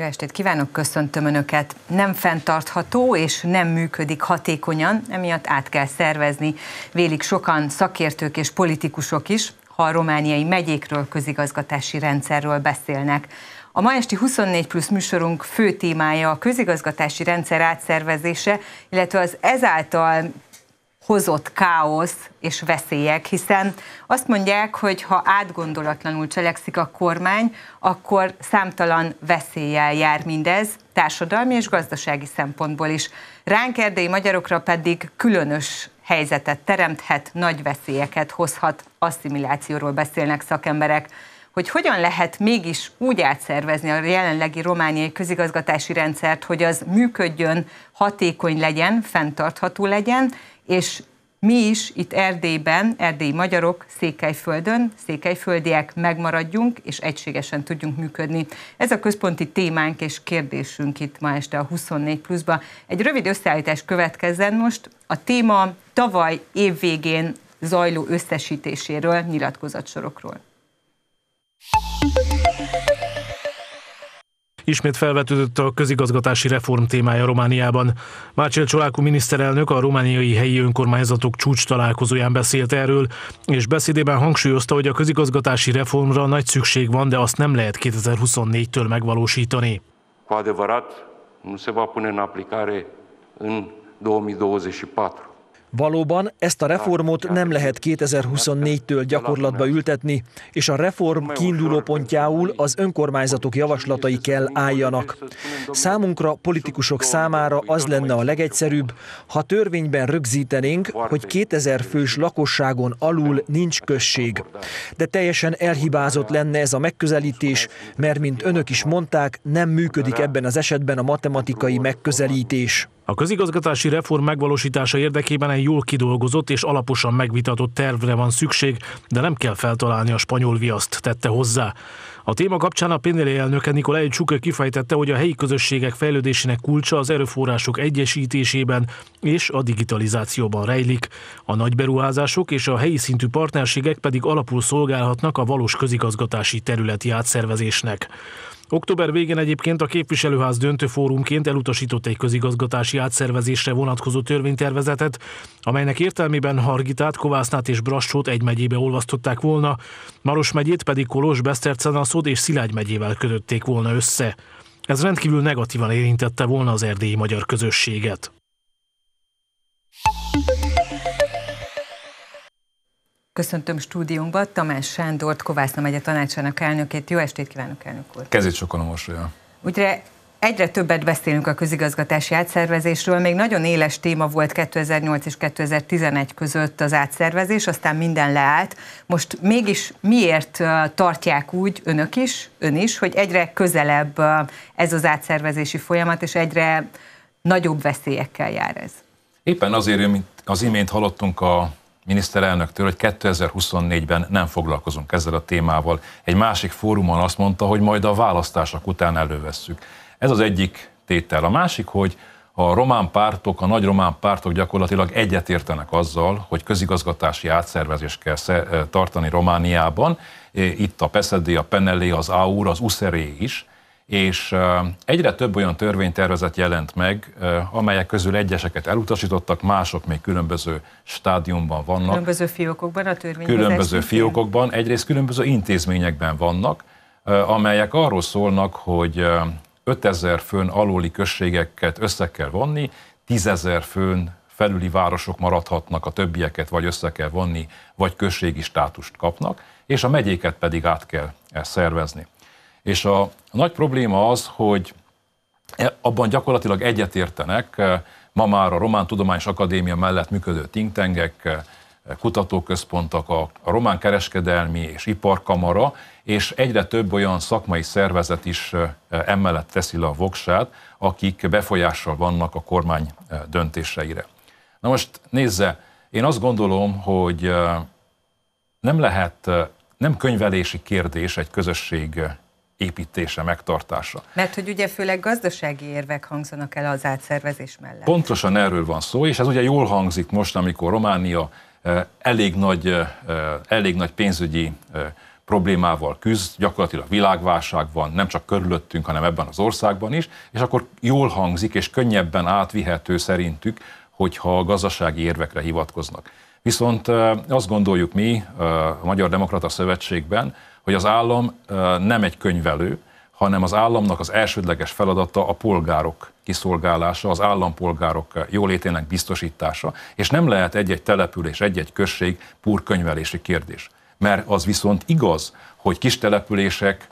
Jó estét kívánok, köszöntöm Önöket. Nem fenntartható és nem működik hatékonyan, emiatt át kell szervezni. Vélik sokan szakértők és politikusok is, ha a romániai megyékről, közigazgatási rendszerről beszélnek. A ma esti 24 plusz műsorunk fő témája a közigazgatási rendszer átszervezése, illetve az ezáltal hozott káosz és veszélyek, hiszen azt mondják, hogy ha átgondolatlanul cselekszik a kormány, akkor számtalan veszéllyel jár mindez, társadalmi és gazdasági szempontból is. Ránk erdélyi magyarokra pedig különös helyzetet teremthet, nagy veszélyeket hozhat, asszimilációról beszélnek szakemberek hogy hogyan lehet mégis úgy átszervezni a jelenlegi romániai közigazgatási rendszert, hogy az működjön, hatékony legyen, fenntartható legyen, és mi is itt Erdélyben, erdélyi magyarok, Székelyföldön, székelyföldiek megmaradjunk és egységesen tudjunk működni. Ez a központi témánk és kérdésünk itt ma este a 24 pluszba. Egy rövid összeállítás következzen most. A téma tavaly évvégén zajló összesítéséről, nyilatkozatsorokról. Ismét felvetődött a közigazgatási reform témája Romániában. Mácsél Csolákú miniszterelnök a romániai helyi önkormányzatok csúcs találkozóján beszélt erről, és beszédében hangsúlyozta, hogy a közigazgatási reformra nagy szükség van, de azt nem lehet 2024-től megvalósítani. Cu adevărat, nu se va pune în aplicare în 2024. Valóban ezt a reformot nem lehet 2024-től gyakorlatba ültetni, és a reform kiinduló pontjául az önkormányzatok javaslatai kell álljanak. Számunkra, politikusok számára az lenne a legegyszerűbb, ha törvényben rögzítenénk, hogy 2000 fős lakosságon alul nincs község. De teljesen elhibázott lenne ez a megközelítés, mert mint önök is mondták, nem működik ebben az esetben a matematikai megközelítés. A közigazgatási reform megvalósítása érdekében egy jól kidolgozott és alaposan megvitatott tervre van szükség, de nem kell feltalálni a spanyol viaszt, tette hozzá. A téma kapcsán a Pénelé elnöke Nikolaj Csukő kifejtette, hogy a helyi közösségek fejlődésének kulcsa az erőforrások egyesítésében és a digitalizációban rejlik. A nagy beruházások és a helyi szintű partnerségek pedig alapul szolgálhatnak a valós közigazgatási területi átszervezésnek. Október végén egyébként a képviselőház fórumként elutasított egy közigazgatási átszervezésre vonatkozó törvénytervezetet, amelynek értelmében Hargitát, Kovásznát és Brassót egy megyébe olvasztották volna, Maros megyét pedig Kolos, Besztercenaszod és Szilágy megyével kötötték volna össze. Ez rendkívül negatívan érintette volna az erdélyi magyar közösséget. Köszöntöm stúdiónkba Tamás Sándort, Kovász megye tanácsának elnökét. Jó estét kívánok, elnök úr! Kezdjük sokan mosolya. Ugye Egyre többet beszélünk a közigazgatási átszervezésről, még nagyon éles téma volt 2008 és 2011 között az átszervezés, aztán minden leállt. Most mégis miért tartják úgy önök is, ön is, hogy egyre közelebb ez az átszervezési folyamat, és egyre nagyobb veszélyekkel jár ez? Éppen azért, mint az imént hallottunk a miniszterelnöktől, hogy 2024-ben nem foglalkozunk ezzel a témával. Egy másik fórumon azt mondta, hogy majd a választások után elővesszük. Ez az egyik tétel. A másik, hogy a román pártok, a nagy román pártok gyakorlatilag egyetértenek azzal, hogy közigazgatási átszervezést kell eh, tartani Romániában. Eh, itt a PSZD, a Penelé, az AUR, az USZERÉ is és egyre több olyan törvénytervezet jelent meg, amelyek közül egyeseket elutasítottak, mások még különböző stádiumban vannak. Különböző fiókokban a törvény. Különböző fiókokban, egyrészt különböző intézményekben vannak, amelyek arról szólnak, hogy 5000 főn aluli községeket össze kell vonni, 10.000 főn felüli városok maradhatnak, a többieket vagy össze kell vonni, vagy községi státust kapnak, és a megyéket pedig át kell eh, szervezni. És a, nagy probléma az, hogy e, abban gyakorlatilag egyetértenek e, ma már a Román Tudományos Akadémia mellett működő tinkengek, e, kutatóközpontok, a, a Román Kereskedelmi és Iparkamara, és egyre több olyan szakmai szervezet is emellett teszi le a voksát, akik befolyással vannak a kormány döntéseire. Na most nézze, én azt gondolom, hogy nem lehet, nem könyvelési kérdés egy közösség építése, megtartása. Mert hogy ugye főleg gazdasági érvek hangzanak el az átszervezés mellett. Pontosan erről van szó, és ez ugye jól hangzik most, amikor Románia eh, elég nagy, eh, elég nagy pénzügyi eh, problémával küzd, gyakorlatilag világválság van, nem csak körülöttünk, hanem ebben az országban is, és akkor jól hangzik, és könnyebben átvihető szerintük, hogyha gazdasági érvekre hivatkoznak. Viszont azt gondoljuk mi a Magyar Demokrata Szövetségben, hogy az állam nem egy könyvelő, hanem az államnak az elsődleges feladata a polgárok kiszolgálása, az állampolgárok jólétének biztosítása, és nem lehet egy-egy település, egy-egy község pur könyvelési kérdés. Mert az viszont igaz, hogy kis települések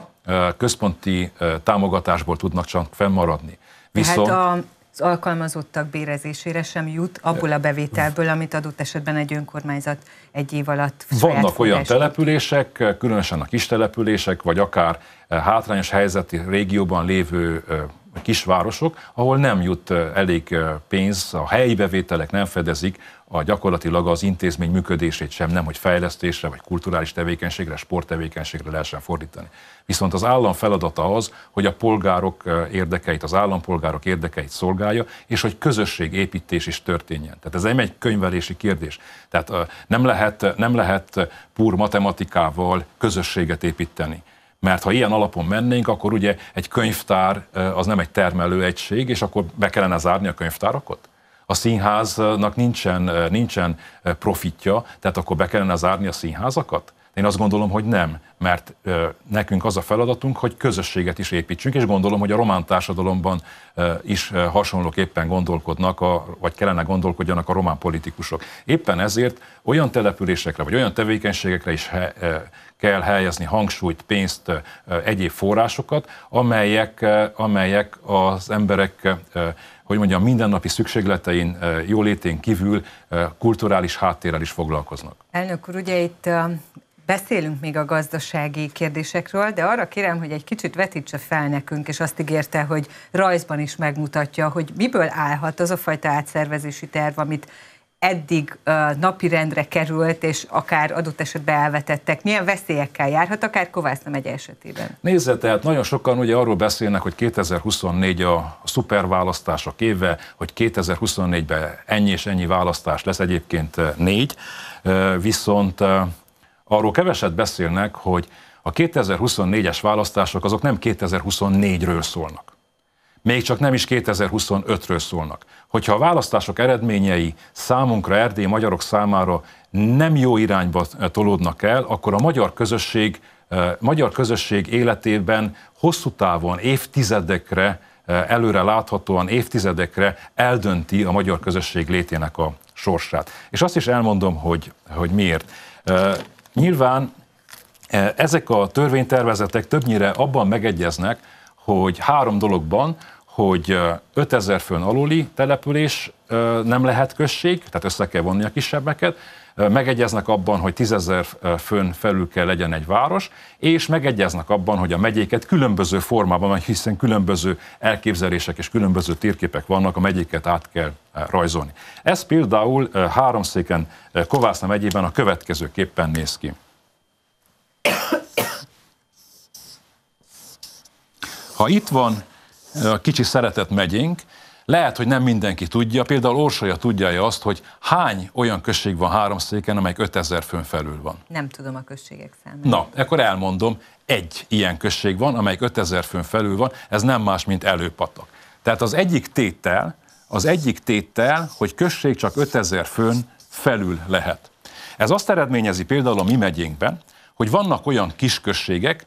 központi támogatásból tudnak csak fennmaradni. Viszont... Tehát a alkalmazottak bérezésére sem jut abból a bevételből, amit adott esetben egy önkormányzat egy év alatt Vannak olyan települések, különösen a kis települések, vagy akár eh, hátrányos helyzeti régióban lévő eh, kisvárosok, ahol nem jut elég pénz, a helyi bevételek nem fedezik a gyakorlatilag az intézmény működését sem, nem hogy fejlesztésre, vagy kulturális tevékenységre, sporttevékenységre lehessen fordítani. Viszont az állam feladata az, hogy a polgárok érdekeit, az állampolgárok érdekeit szolgálja, és hogy közösségépítés is történjen. Tehát ez nem egy könyvelési kérdés. Tehát nem lehet, nem lehet pur matematikával közösséget építeni. Mert ha ilyen alapon mennénk, akkor ugye egy könyvtár az nem egy termelőegység, és akkor be kellene zárni a könyvtárakat? A színháznak nincsen, nincsen profitja, tehát akkor be kellene zárni a színházakat? Én azt gondolom, hogy nem, mert ö, nekünk az a feladatunk, hogy közösséget is építsünk, és gondolom, hogy a román társadalomban ö, is ö, hasonlóképpen gondolkodnak, a, vagy kellene gondolkodjanak a román politikusok. Éppen ezért olyan településekre, vagy olyan tevékenységekre is he, ö, kell helyezni hangsúlyt, pénzt, ö, egyéb forrásokat, amelyek, ö, amelyek az emberek ö, hogy mondjam, mindennapi szükségletein, jólétén kívül kulturális háttérrel is foglalkoznak. Elnök úr, ugye itt Beszélünk még a gazdasági kérdésekről, de arra kérem, hogy egy kicsit vetítse fel nekünk, és azt ígérte, hogy rajzban is megmutatja, hogy miből állhat az a fajta átszervezési terv, amit eddig uh, napirendre került, és akár adott esetben elvetettek, milyen veszélyekkel járhat, akár Kovász nem egy esetében? Nézze, tehát nagyon sokan ugye arról beszélnek, hogy 2024 a szuperválasztások éve, hogy 2024-ben ennyi és ennyi választás lesz, egyébként négy, viszont Arról keveset beszélnek, hogy a 2024-es választások azok nem 2024-ről szólnak. Még csak nem is 2025-ről szólnak. Hogyha a választások eredményei számunkra, erdélyi magyarok számára nem jó irányba tolódnak el, akkor a magyar közösség, eh, magyar közösség életében hosszú távon, évtizedekre eh, előre láthatóan évtizedekre eldönti a magyar közösség létének a sorsát. És azt is elmondom, hogy, hogy miért. Eh, Nyilván e, ezek a törvénytervezetek többnyire abban megegyeznek, hogy három dologban, hogy 5000 e, főn aluli település e, nem lehet község, tehát össze kell vonni a kisebbeket, megegyeznek abban, hogy tízezer főn felül kell legyen egy város, és megegyeznek abban, hogy a megyéket különböző formában, hiszen különböző elképzelések és különböző térképek vannak, a megyéket át kell rajzolni. Ez például háromszéken Kovászna megyében a következőképpen néz ki. Ha itt van a kicsi szeretett megyénk, lehet, hogy nem mindenki tudja, például Orsolya tudja azt, hogy hány olyan község van háromszéken, amelyik 5000 főn felül van. Nem tudom a községek számát. Na, akkor elmondom, egy ilyen község van, amelyik 5000 főn felül van, ez nem más, mint előpatak. Tehát az egyik tétel, az egyik tétel, hogy község csak 5000 főn felül lehet. Ez azt eredményezi például a mi megyénkben, hogy vannak olyan kisközségek,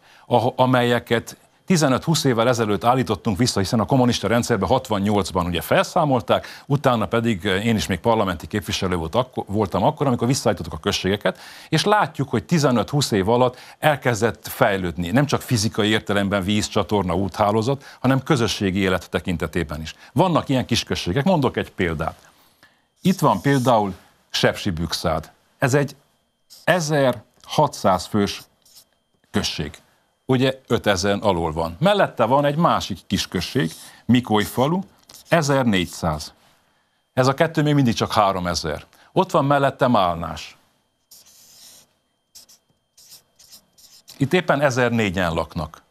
amelyeket 15-20 évvel ezelőtt állítottunk vissza, hiszen a kommunista rendszerben 68-ban ugye felszámolták, utána pedig eh, én is még parlamenti képviselő volt, akkor, voltam akkor, amikor visszaállítottuk a községeket, és látjuk, hogy 15-20 év alatt elkezdett fejlődni, nem csak fizikai értelemben víz, csatorna, úthálózat, hanem közösségi élet tekintetében is. Vannak ilyen kis községek. mondok egy példát. Itt van például Sepsi Bükszád. Ez egy 1600 fős község ugye 5000 alól van. Mellette van egy másik kisközség, Mikói falu, 1400. Ez a kettő még mindig csak 3000. Ott van mellette Málnás. Itt éppen 1004-en laknak.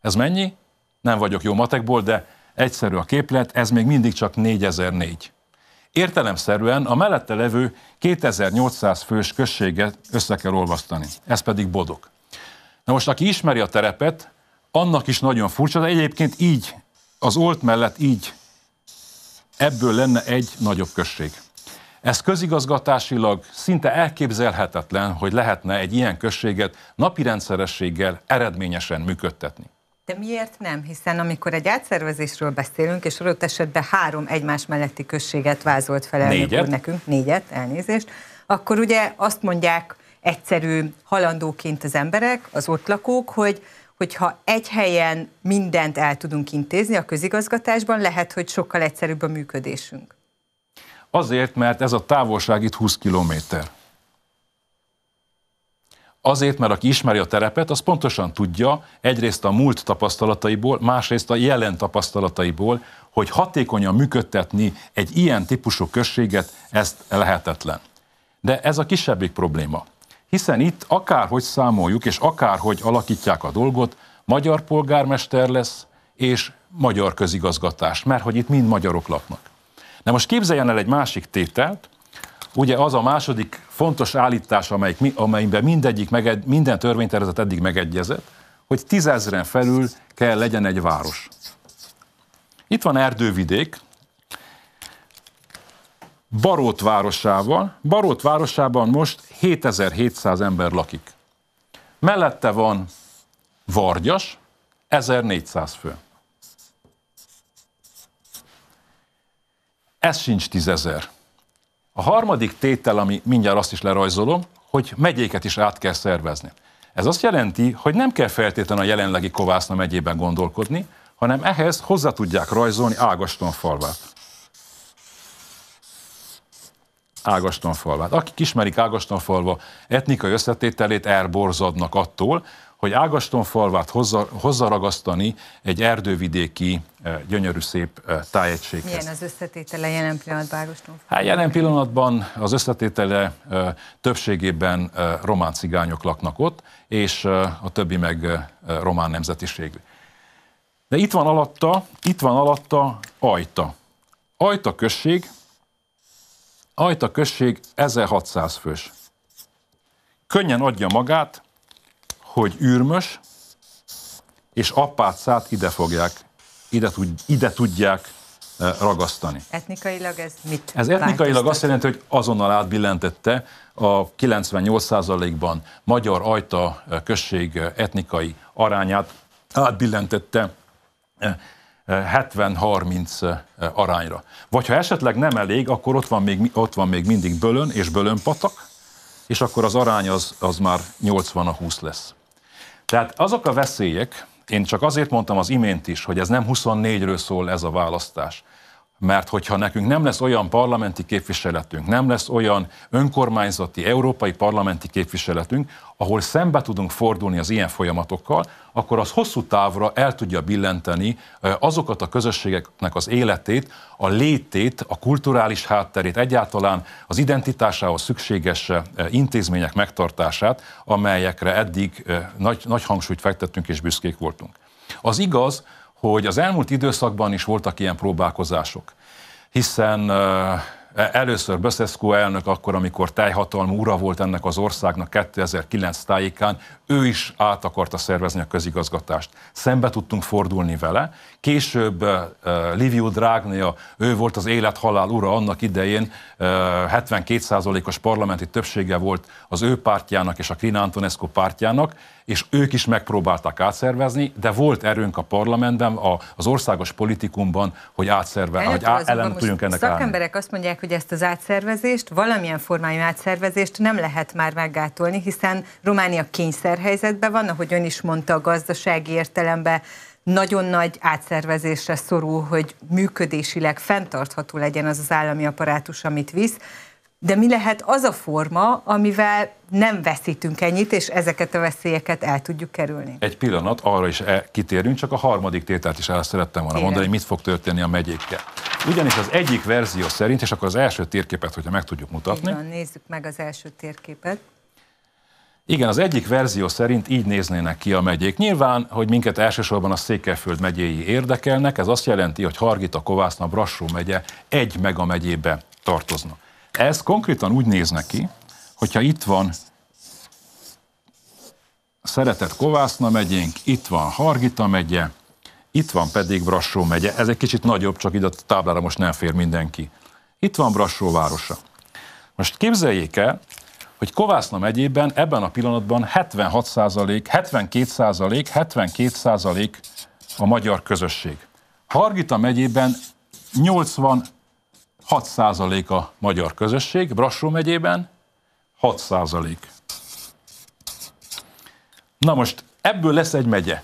Ez mennyi? Nem vagyok jó matekból, de egyszerű a képlet, ez még mindig csak 4004. Értelemszerűen a mellette levő 2800 fős községet össze kell olvasztani. Ez pedig Bodok. Na most, aki ismeri a terepet, annak is nagyon furcsa, de egyébként így, az Olt mellett így, ebből lenne egy nagyobb község. Ez közigazgatásilag szinte elképzelhetetlen, hogy lehetne egy ilyen községet napi rendszerességgel eredményesen működtetni. De miért nem? Hiszen amikor egy átszervezésről beszélünk, és adott esetben három egymás melletti községet vázolt fel elnök úr nekünk, négyet, elnézést, akkor ugye azt mondják egyszerű halandóként az emberek, az ott lakók, hogy hogyha egy helyen mindent el tudunk intézni a közigazgatásban, lehet, hogy sokkal egyszerűbb a működésünk. Azért, mert ez a távolság itt 20 kilométer. Azért, mert aki ismeri a terepet, az pontosan tudja egyrészt a múlt tapasztalataiból, másrészt a jelen tapasztalataiból, hogy hatékonyan működtetni egy ilyen típusú községet, ezt lehetetlen. De ez a kisebbik probléma hiszen itt akárhogy számoljuk és akárhogy alakítják a dolgot, magyar polgármester lesz és magyar közigazgatás, mert hogy itt mind magyarok laknak. Na most képzeljen el egy másik tételt, ugye az a második fontos állítás, amelyik, amelyben mindegyik, meg minden törvénytervezet eddig megegyezett, hogy tízezren felül kell legyen egy város. Itt van erdővidék, Barót városával. Barót városában most 7700 ember lakik. Mellette van Vargyas, 1400 fő. Ez sincs tízezer. A harmadik tétel, ami mindjárt azt is lerajzolom, hogy megyéket is át kell szervezni. Ez azt jelenti, hogy nem kell feltétlenül a jelenlegi Kovászna megyében gondolkodni, hanem ehhez hozzá tudják rajzolni Ágaston falvát. Ágastonfalvát. Akik ismerik Ágastonfalva etnikai összetételét, elborzadnak attól, hogy Ágastonfalvát hozzá, egy erdővidéki eh, gyönyörű szép eh, tájegységhez. Milyen az összetétele jelen pillanatban Ágastonfalvát? Hát jelen pillanatban az összetétele eh, többségében román cigányok laknak ott, és a többi meg román nemzetiségű. De itt van alatta, itt van alatta Ajta. Ajta község, Ajta község 1600 fős. Könnyen adja magát, hogy űrmös, és appácát ide fogják, ide, tud, ide tudják eh, ragasztani. Etnikailag ez mit? Ez etnikailag azt jelenti, hogy azonnal átbillentette a 98%-ban magyar ajta eh, község eh, etnikai arányát, átbillentette 70-30 eh, eh, arányra. Vagy ha esetleg nem elég, akkor ott van még, ott van még mindig Bölön és Bölönpatak, és akkor az arány az, az már 80 a 20 lesz. Tehát azok a veszélyek, én csak azért mondtam az imént is, hogy ez nem 24-ről szól ez a választás, mert hogyha nekünk nem lesz olyan parlamenti képviseletünk, nem lesz olyan önkormányzati, európai parlamenti képviseletünk, ahol szembe tudunk fordulni az ilyen folyamatokkal, akkor az hosszú távra el tudja billenteni azokat a közösségeknek az életét, a létét, a kulturális hátterét, egyáltalán az identitásához szükséges intézmények megtartását, amelyekre eddig nagy, nagy hangsúlyt fektettünk és büszkék voltunk. Az igaz, hogy az elmúlt időszakban is voltak ilyen próbálkozások, hiszen Először Böszeszkó elnök akkor, amikor teljhatalmú ura volt ennek az országnak 2009 tájékán, ő is át akarta szervezni a közigazgatást. Szembe tudtunk fordulni vele. Később uh, Liviu Drágnia, ő volt az élet-halál ura annak idején, uh, eh, 72%-os parlamenti többsége volt az ő pártjának és a Krina Antonescu pártjának, és ők is megpróbálták átszervezni, de volt erőnk a parlamentben, a, az országos politikumban, hogy átszervezni, hogy á, ellen tudjunk ennek állni. Szakemberek azt mondják, hogy hogy ezt az átszervezést, valamilyen formájú átszervezést nem lehet már meggátolni, hiszen Románia kényszerhelyzetben van, ahogy ön is mondta, a gazdasági értelemben nagyon nagy átszervezésre szorul, hogy működésileg fenntartható legyen az az állami apparátus, amit visz. De mi lehet az a forma, amivel nem veszítünk ennyit, és ezeket a veszélyeket el tudjuk kerülni? Egy pillanat, arra is eh, kitérünk, csak a harmadik tételt is el szerettem volna Kérem. mondani, mit fog történni a megyékkel. Ugyanis az egyik verzió szerint, és akkor az első térképet, hogyha meg tudjuk mutatni. Igen, nézzük meg az első térképet. Igen, az egyik verzió szerint így néznének ki a megyék. Nyilván, hogy minket elsősorban a Székelyföld megyéi érdekelnek, ez azt jelenti, hogy Hargita, Kovászna, Brassó megye egy meg a megyébe tartoznak. Ez konkrétan úgy néz neki, hogyha itt van szeretett Kovászna megyénk, itt van Hargita megye, itt van pedig Brassó megye, ez egy kicsit nagyobb, csak itt a táblára most nem fér mindenki. Itt van Brassó városa. Most képzeljék el, hogy Kovászna megyében ebben a pillanatban 76 százalék, 72 százalék, 72 százalék a magyar közösség. Hargita megyében 86 százalék a magyar közösség, Brassó megyében 6 százalék. Na most ebből lesz egy megye.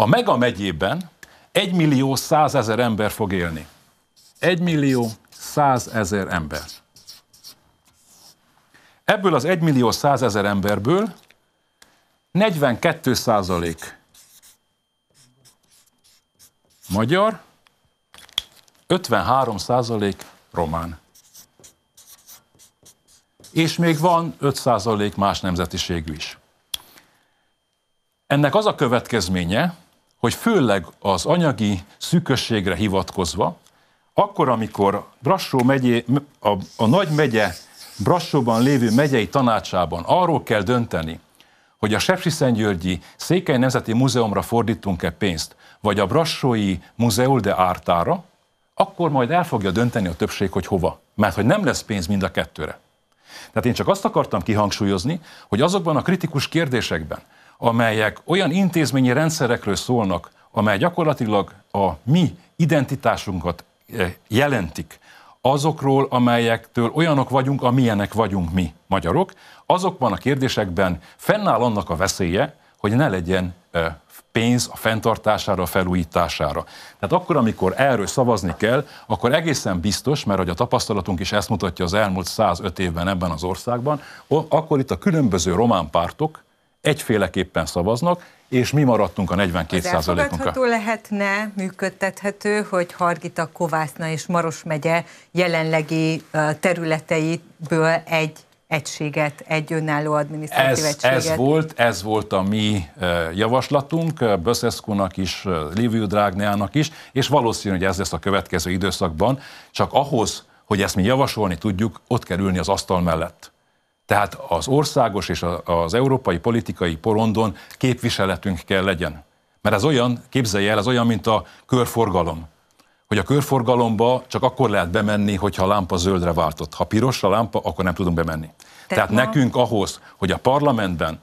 A Mega megyében 1 millió 100 ezer ember fog élni. 1 millió 100 ezer ember. Ebből az 1 millió 100 ezer emberből 42 százalék magyar, 53 százalék román. És még van 5 százalék más nemzetiségű is. Ennek az a következménye, hogy főleg az anyagi szűkösségre hivatkozva, akkor, amikor Brassó megyé, a, a nagy megye, Brassóban lévő megyei tanácsában arról kell dönteni, hogy a Sepsiszentgyörgyi Székely Nemzeti Múzeumra fordítunk-e pénzt, vagy a Brassói Múzeul de Ártára, akkor majd el fogja dönteni a többség, hogy hova. Mert hogy nem lesz pénz mind a kettőre. Tehát én csak azt akartam kihangsúlyozni, hogy azokban a kritikus kérdésekben, amelyek olyan intézményi rendszerekről szólnak, amely gyakorlatilag a mi identitásunkat eh, jelentik, azokról, amelyektől olyanok vagyunk, amilyenek vagyunk mi, magyarok, azokban a kérdésekben fennáll annak a veszélye, hogy ne legyen eh, pénz a fenntartására, a felújítására. Tehát akkor, amikor erről szavazni kell, akkor egészen biztos, mert hogy a tapasztalatunk is ezt mutatja az elmúlt 105 évben ebben az országban, akkor itt a különböző román pártok, egyféleképpen szavaznak, és mi maradtunk a 42 százalékunkkal. lehetne, működtethető, hogy Hargita, Kovászna és Maros megye jelenlegi területeiből egy egységet, egy önálló adminisztratív ez, egységet. Ez volt, ez volt a mi javaslatunk, Böszeszkónak is, Liviu Drágneának is, és valószínű, hogy ez lesz a következő időszakban, csak ahhoz, hogy ezt mi javasolni tudjuk, ott kerülni az asztal mellett. Tehát az országos és az európai politikai porondon képviseletünk kell legyen. Mert ez olyan, képzelje el, ez olyan, mint a körforgalom. Hogy a körforgalomba csak akkor lehet bemenni, hogyha a lámpa zöldre váltott. Ha pirosra a lámpa, akkor nem tudunk bemenni. Te Tehát ma... nekünk ahhoz, hogy a parlamentben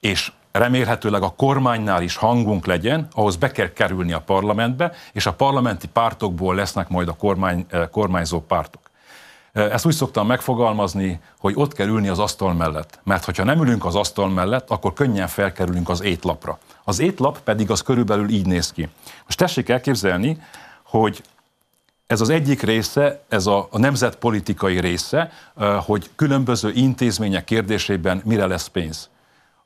és remélhetőleg a kormánynál is hangunk legyen, ahhoz be kell kerülni a parlamentbe, és a parlamenti pártokból lesznek majd a kormány, eh, kormányzó pártok. Ezt úgy szoktam megfogalmazni, hogy ott kell ülni az asztal mellett. Mert hogyha nem ülünk az asztal mellett, akkor könnyen felkerülünk az étlapra. Az étlap pedig az körülbelül így néz ki. Most tessék elképzelni, hogy ez az egyik része, ez a, a nemzetpolitikai része, hogy különböző intézmények kérdésében mire lesz pénz.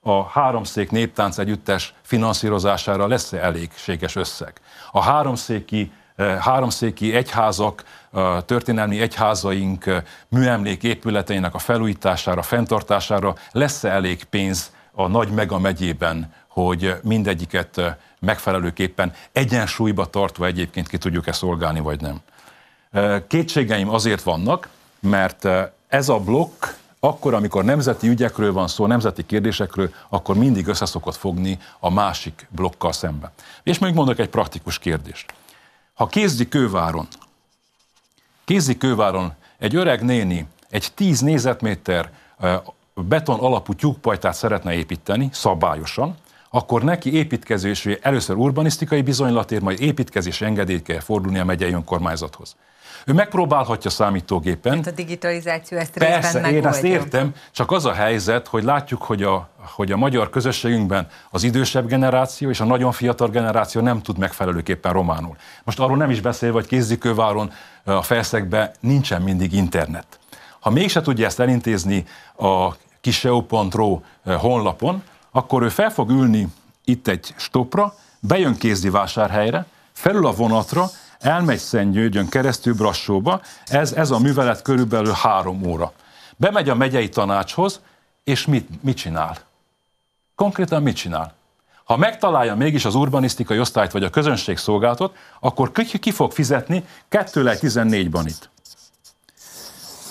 A háromszék néptánc együttes finanszírozására lesz-e elégséges összeg? A háromszéki Eh, háromszéki egyházak, történelmi egyházaink eh, műemlék épületeinek a felújítására, fenntartására lesz-e elég pénz a nagy mega megyében, hogy mindegyiket eh, megfelelőképpen egyensúlyba tartva egyébként ki tudjuk-e szolgálni, vagy nem. Kétségeim azért vannak, mert ez a blokk akkor, amikor nemzeti ügyekről van szó, nemzeti kérdésekről, akkor mindig összeszokott fogni a másik blokkkal szemben. És még mondok egy praktikus kérdést. Ha Kézdi kőváron, Kézdi kőváron egy öreg néni egy 10 nézetméter beton alapú tyúkpajtát szeretne építeni szabályosan, akkor neki építkezésé először urbanisztikai bizonylatért, majd építkezés engedélyt kell fordulni a megyei önkormányzathoz. Ő megpróbálhatja számítógépen. Mint a digitalizáció ezt Persze, én megoldja. ezt értem, csak az a helyzet, hogy látjuk, hogy a, hogy a magyar közösségünkben az idősebb generáció és a nagyon fiatal generáció nem tud megfelelőképpen románul. Most arról nem is beszélve, hogy kézzikőváron a felszegben nincsen mindig internet. Ha mégse tudja ezt elintézni a kiseo.ro honlapon, akkor ő fel fog ülni itt egy stopra, bejön kézdi vásárhelyre, felül a vonatra, elmegy Győgyön keresztül Brassóba, ez, ez a művelet körülbelül három óra. Bemegy a megyei tanácshoz, és mit, mit csinál? Konkrétan mit csinál? Ha megtalálja mégis az urbanisztikai osztályt vagy a közönségszolgálatot, akkor ki fog fizetni 2014 banit.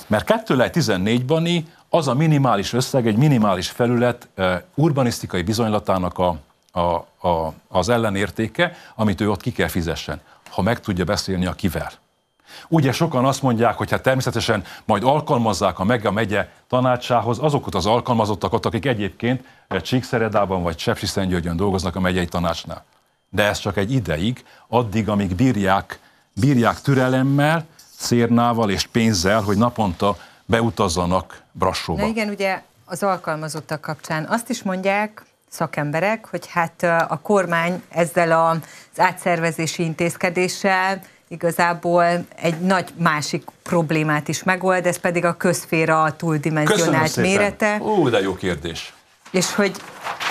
Mert 2014 bani az a minimális összeg, egy minimális felület urbanisztikai bizonylatának a, a, a, az ellenértéke, amit ő ott ki kell fizessen ha meg tudja beszélni a kivel. Ugye sokan azt mondják, hogy hát természetesen majd alkalmazzák a meg a megye tanácsához azokat az alkalmazottakat, akik egyébként eh, Csíkszeredában vagy Csepsiszentgyörgyön dolgoznak a megyei tanácsnál. De ez csak egy ideig, addig, amíg bírják, bírják türelemmel, cérnával és pénzzel, hogy naponta beutazzanak Brassóba. Na igen, ugye az alkalmazottak kapcsán azt is mondják, szakemberek, hogy hát a kormány ezzel az átszervezési intézkedéssel igazából egy nagy másik problémát is megold, ez pedig a közféra túldimensionált mérete. Ó, de jó kérdés. És hogy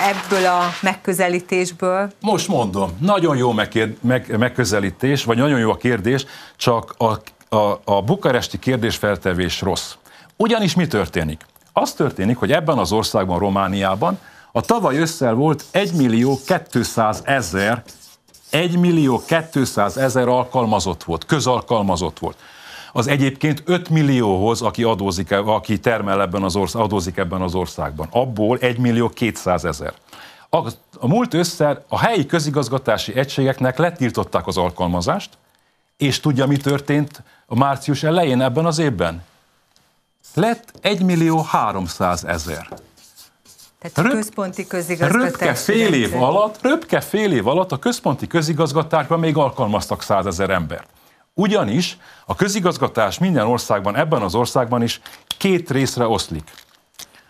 ebből a megközelítésből? Most mondom, nagyon jó megkér, meg, megközelítés, vagy nagyon jó a kérdés, csak a, a, a bukaresti kérdésfeltevés rossz. Ugyanis mi történik? Az történik, hogy ebben az országban, Romániában a tavaly összel volt 1 millió 200 ezer, 1 millió 200 ezer alkalmazott volt, közalkalmazott volt. Az egyébként 5 millióhoz, aki, adózik, e, aki termel ebben az ország, adózik ebben az országban. Abból 1 millió 200 ezer. A, a múlt összer a helyi közigazgatási egységeknek letiltották az alkalmazást, és tudja, mi történt a március elején ebben az évben? Lett 1 millió 300 ezer. Tehát Röp, központi közigazgatás. Röpke fél év alatt, röpke fél év alatt a központi közigazgatásban még alkalmaztak százezer embert. Ugyanis a közigazgatás minden országban, ebben az országban is két részre oszlik.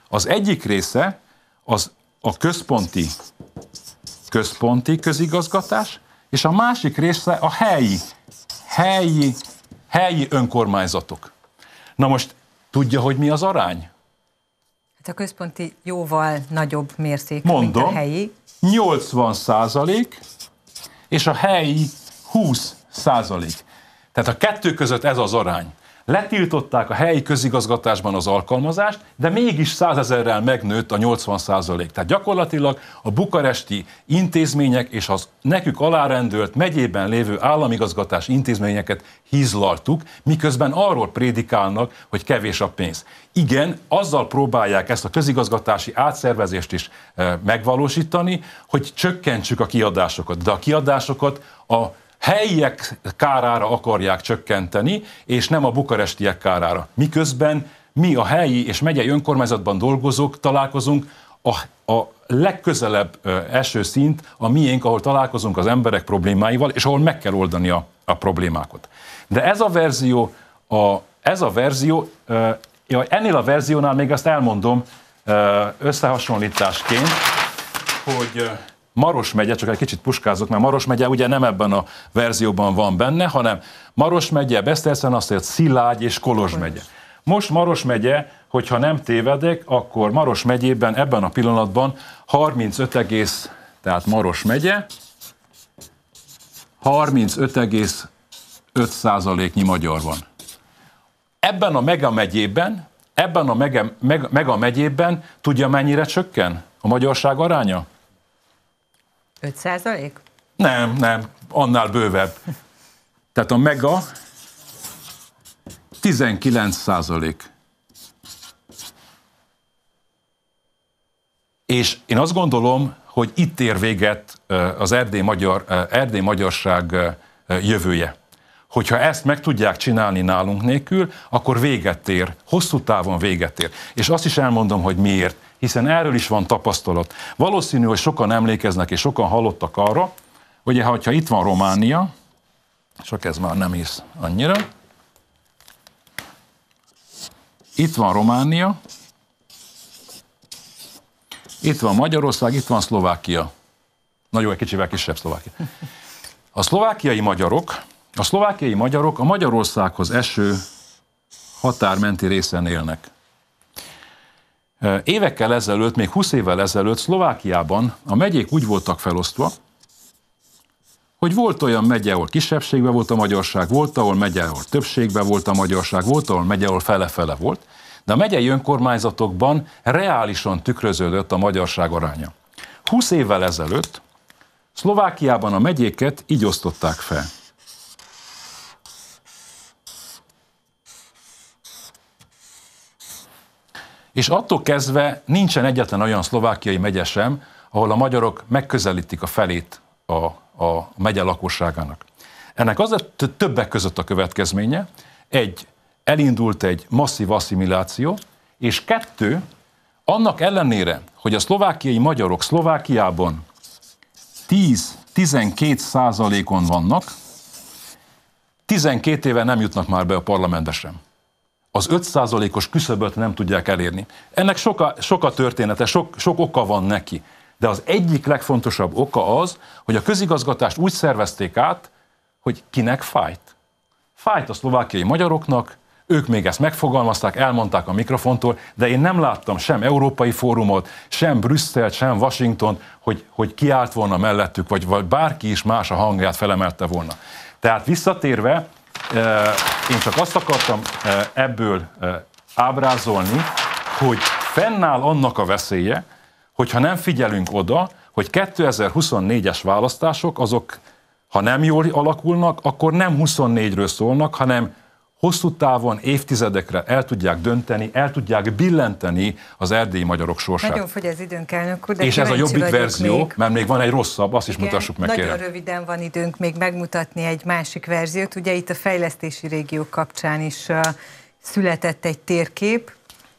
Az egyik része az a központi, központi közigazgatás, és a másik része a helyi, helyi, helyi önkormányzatok. Na most tudja, hogy mi az arány? Hát a központi jóval nagyobb mérték, Mondom, mint a helyi. 80 százalék, és a helyi 20 százalék. Tehát a kettő között ez az arány. Letiltották a helyi közigazgatásban az alkalmazást, de mégis százezerrel megnőtt a 80 százalék. Tehát gyakorlatilag a bukaresti intézmények és az nekük alárendelt megyében lévő államigazgatás intézményeket hízlaltuk, miközben arról prédikálnak, hogy kevés a pénz. Igen, azzal próbálják ezt a közigazgatási átszervezést is eh, megvalósítani, hogy csökkentsük a kiadásokat, de a kiadásokat a helyiek kárára akarják csökkenteni, és nem a bukarestiek kárára. Miközben mi a helyi és megyei önkormányzatban dolgozók találkozunk a, a legközelebb eső szint a miénk, ahol találkozunk az emberek problémáival, és ahol meg kell oldani a, a problémákat. De ez a verzió, a, ez a verzió, ennél a verziónál még azt elmondom összehasonlításként, hogy Maros megye, csak egy kicsit puskázok, mert Maros megye ugye nem ebben a verzióban van benne, hanem Maros megye, Besztelszen azt ért Szilágy és Kolozs megye. Most Maros megye, hogyha nem tévedek, akkor Maros megyében ebben a pillanatban 35, egész, tehát Maros megye, 35,5%-nyi magyar van. Ebben a mega megyében, ebben a mega, mega, mega megyében tudja mennyire csökken a magyarság aránya? 5 százalék? Nem, nem, annál bővebb. Tehát a mega 19 százalék. És én azt gondolom, hogy itt ér véget az erdély, magyar, erdély magyarság jövője. Hogyha ezt meg tudják csinálni nálunk nélkül, akkor véget ér, hosszú távon véget ér. És azt is elmondom, hogy miért hiszen erről is van tapasztalat. Valószínű, hogy sokan emlékeznek és sokan hallottak arra, hogy ha itt van Románia, csak ez már nem is annyira, itt van Románia, itt van Magyarország, itt van Szlovákia. Nagyon egy kicsivel kisebb Szlovákia. A szlovákiai magyarok, a szlovákiai magyarok a Magyarországhoz eső határmenti részen élnek. Évekkel ezelőtt, még 20 évvel ezelőtt Szlovákiában a megyék úgy voltak felosztva, hogy volt olyan megye, ahol kisebbségben volt a magyarság, volt, ahol megye, ahol többségben volt a magyarság, volt, ahol megye, ahol fele-fele volt, de a megyei önkormányzatokban reálisan tükröződött a magyarság aránya. 20 évvel ezelőtt Szlovákiában a megyéket így osztották fel. És attól kezdve nincsen egyetlen olyan szlovákiai megye sem, ahol a magyarok megközelítik a felét a, a megye lakosságának. Ennek az a többek között a következménye, egy, elindult egy masszív asszimiláció, és kettő, annak ellenére, hogy a szlovákiai magyarok Szlovákiában 10-12 százalékon vannak, 12 éve nem jutnak már be a parlamentbe sem az 5%-os küszöböt nem tudják elérni. Ennek soka, soka története, sok, sok oka van neki. De az egyik legfontosabb oka az, hogy a közigazgatást úgy szervezték át, hogy kinek fájt. Fájt a szlovákiai magyaroknak, ők még ezt megfogalmazták, elmondták a mikrofontól, de én nem láttam sem Európai Fórumot, sem Brüsszelt, sem Washington, hogy, hogy kiállt volna mellettük, vagy, vagy bárki is más a hangját felemelte volna. Tehát visszatérve, én csak azt akartam ebből ábrázolni, hogy fennáll annak a veszélye, hogyha nem figyelünk oda, hogy 2024-es választások azok, ha nem jól alakulnak, akkor nem 24-ről szólnak, hanem hosszú távon, évtizedekre el tudják dönteni, el tudják billenteni az erdélyi magyarok sorsát. Nagyon fogy az időnk, elnök úr, de És ez a jobbik verzió, még. mert még van egy rosszabb, azt is Igen, mutassuk meg. Nagyon kérem. röviden van időnk még megmutatni egy másik verziót. Ugye itt a fejlesztési régiók kapcsán is uh, született egy térkép,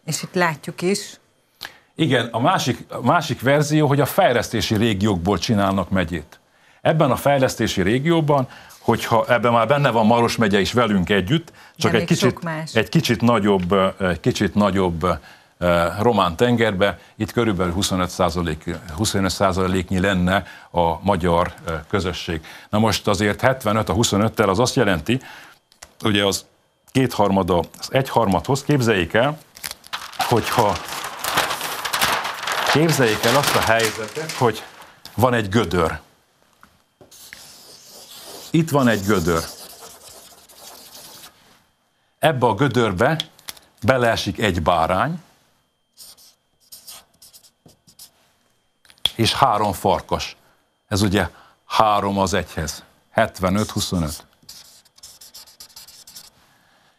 és itt látjuk is, igen, a másik, a másik verzió, hogy a fejlesztési régiókból csinálnak megyét. Ebben a fejlesztési régióban hogyha ebben már benne van Maros megye is velünk együtt, csak egy kicsit, egy kicsit nagyobb, egy kicsit nagyobb román tengerbe, itt körülbelül 25 százalék, 25 százaléknyi lenne a magyar közösség. Na most azért 75 a 25-tel az azt jelenti, ugye az kétharmada, az egyharmadhoz képzeljék el, hogyha képzeljék el azt a helyzetet, hogy van egy gödör, itt van egy gödör. Ebbe a gödörbe beleesik egy bárány, és három farkas. Ez ugye három az egyhez. 75-25.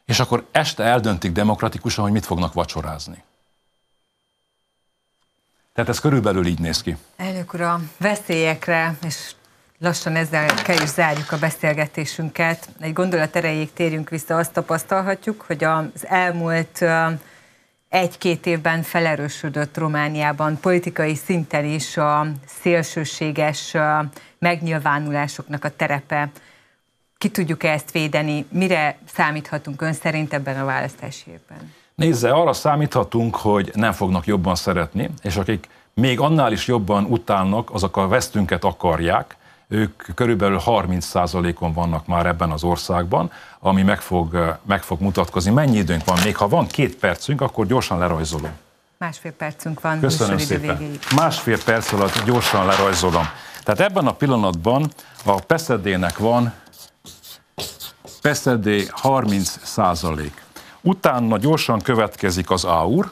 És akkor este eldöntik demokratikusan, hogy mit fognak vacsorázni. Tehát ez körülbelül így néz ki. Elnök ura, veszélyekre és Lassan ezzel kell is zárjuk a beszélgetésünket. Egy gondolat erejéig térjünk vissza, azt tapasztalhatjuk, hogy az elmúlt egy-két évben felerősödött Romániában politikai szinten is a szélsőséges megnyilvánulásoknak a terepe. Ki tudjuk-e ezt védeni? Mire számíthatunk ön szerint ebben a választási évben? Nézze, arra számíthatunk, hogy nem fognak jobban szeretni, és akik még annál is jobban utálnak, azok a vesztünket akarják, ők körülbelül 30%-on vannak már ebben az országban, ami meg fog, meg fog mutatkozni. Mennyi időnk van? Még ha van két percünk, akkor gyorsan lerajzolom. Másfél percünk van. Köszönöm szépen. Végéig. Másfél perc alatt gyorsan lerajzolom. Tehát ebben a pillanatban a Peszedének van Peszedé 30 százalék. Utána gyorsan következik az AUR,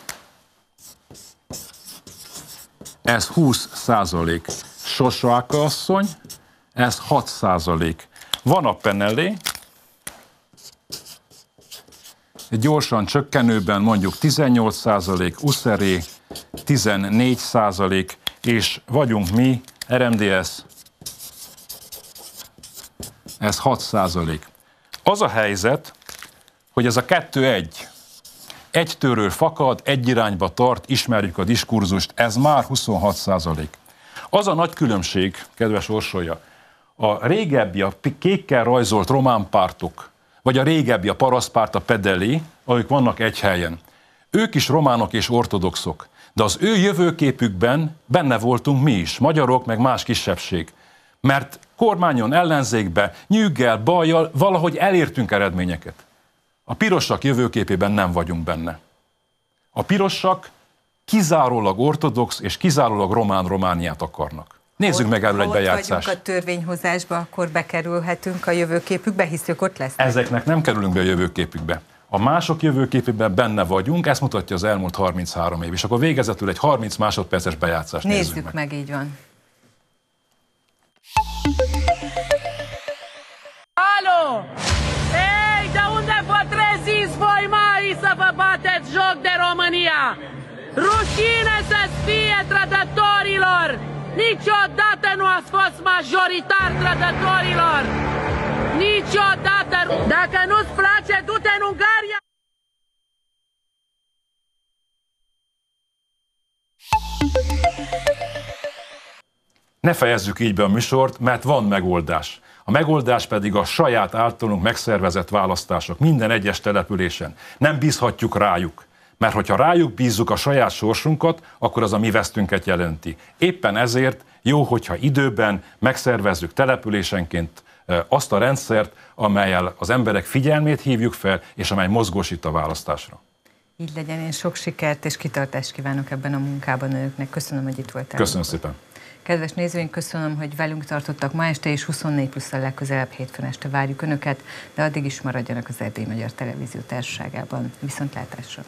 ez 20 százalék. Sosráka asszony, ez 6 százalék. Van a penelé, gyorsan csökkenőben mondjuk 18 százalék, uszeré 14 százalék, és vagyunk mi, RMDS, ez 6 százalék. Az a helyzet, hogy ez a kettő egy, egy törről fakad, egy irányba tart, ismerjük a diskurzust, ez már 26 százalék. Az a nagy különbség, kedves Orsolya, a régebbi, a kékkel rajzolt román pártok, vagy a régebbi, a paraszpárt, a pedeli, amik vannak egy helyen. Ők is románok és ortodoxok, de az ő jövőképükben benne voltunk mi is, magyarok, meg más kisebbség. Mert kormányon, ellenzékbe, nyűggel, bajjal valahogy elértünk eredményeket. A pirosak jövőképében nem vagyunk benne. A pirosak kizárólag ortodox és kizárólag román Romániát akarnak. Nézzük ott, meg erről egy bejátszást. Ha a törvényhozásba, akkor bekerülhetünk a jövőképükbe, hisz ők ott lesznek. Ezeknek nem kerülünk be a jövőképükbe. A mások jövőképében benne vagyunk, ezt mutatja az elmúlt 33 év. És akkor végezetül egy 30 másodperces bejátszást nézzük, nézzük meg. meg. így van. Halló! Hey, de unde vă treziți voi mai să vă bateți joc de România? Rușine să fie trădătorilor! Niciodată nu ați fost majoritar trădătorilor! Niciodată! Dacă nu-ți place, du-te în Ungaria! Ne fejezzük így be a műsort, mert van megoldás. A megoldás pedig a saját általunk megszervezett választások minden egyes településen. Nem bízhatjuk rájuk mert hogyha rájuk bízzuk a saját sorsunkat, akkor az a mi vesztünket jelenti. Éppen ezért jó, hogyha időben megszervezzük településenként azt a rendszert, amelyel az emberek figyelmét hívjuk fel, és amely mozgósít a választásra. Így legyen, én sok sikert és kitartást kívánok ebben a munkában önöknek. Köszönöm, hogy itt voltál. Köszönöm amikor. szépen. Kedves nézőink, köszönöm, hogy velünk tartottak ma este, és 24 plusz a legközelebb hétfőn este várjuk Önöket, de addig is maradjanak az Erdély Magyar Televízió társaságában. Viszontlátásra!